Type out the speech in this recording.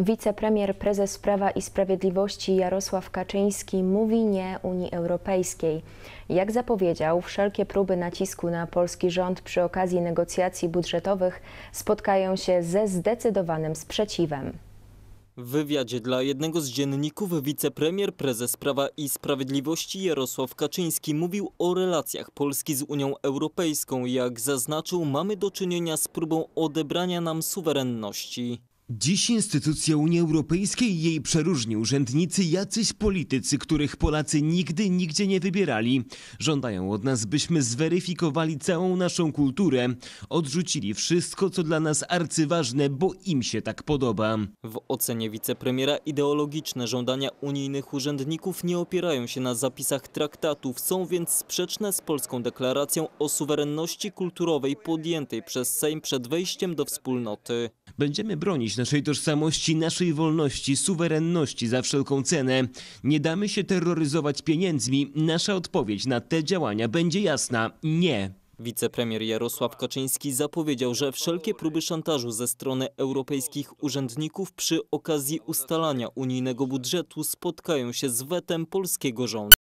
Wicepremier, prezes Prawa i Sprawiedliwości Jarosław Kaczyński mówi nie Unii Europejskiej. Jak zapowiedział, wszelkie próby nacisku na polski rząd przy okazji negocjacji budżetowych spotkają się ze zdecydowanym sprzeciwem. W wywiadzie dla jednego z dzienników wicepremier, prezes Prawa i Sprawiedliwości Jarosław Kaczyński mówił o relacjach Polski z Unią Europejską. Jak zaznaczył, mamy do czynienia z próbą odebrania nam suwerenności. Dziś instytucje Unii Europejskiej i jej przeróżni urzędnicy, jacyś politycy, których Polacy nigdy nigdzie nie wybierali, żądają od nas, byśmy zweryfikowali całą naszą kulturę, odrzucili wszystko, co dla nas arcyważne, bo im się tak podoba. W ocenie wicepremiera ideologiczne żądania unijnych urzędników nie opierają się na zapisach traktatów, są więc sprzeczne z polską deklaracją o suwerenności kulturowej podjętej przez Sejm przed wejściem do wspólnoty. Będziemy bronić naszej tożsamości, naszej wolności, suwerenności za wszelką cenę. Nie damy się terroryzować pieniędzmi. Nasza odpowiedź na te działania będzie jasna. Nie. Wicepremier Jarosław Kaczyński zapowiedział, że wszelkie próby szantażu ze strony europejskich urzędników przy okazji ustalania unijnego budżetu spotkają się z wetem polskiego rządu.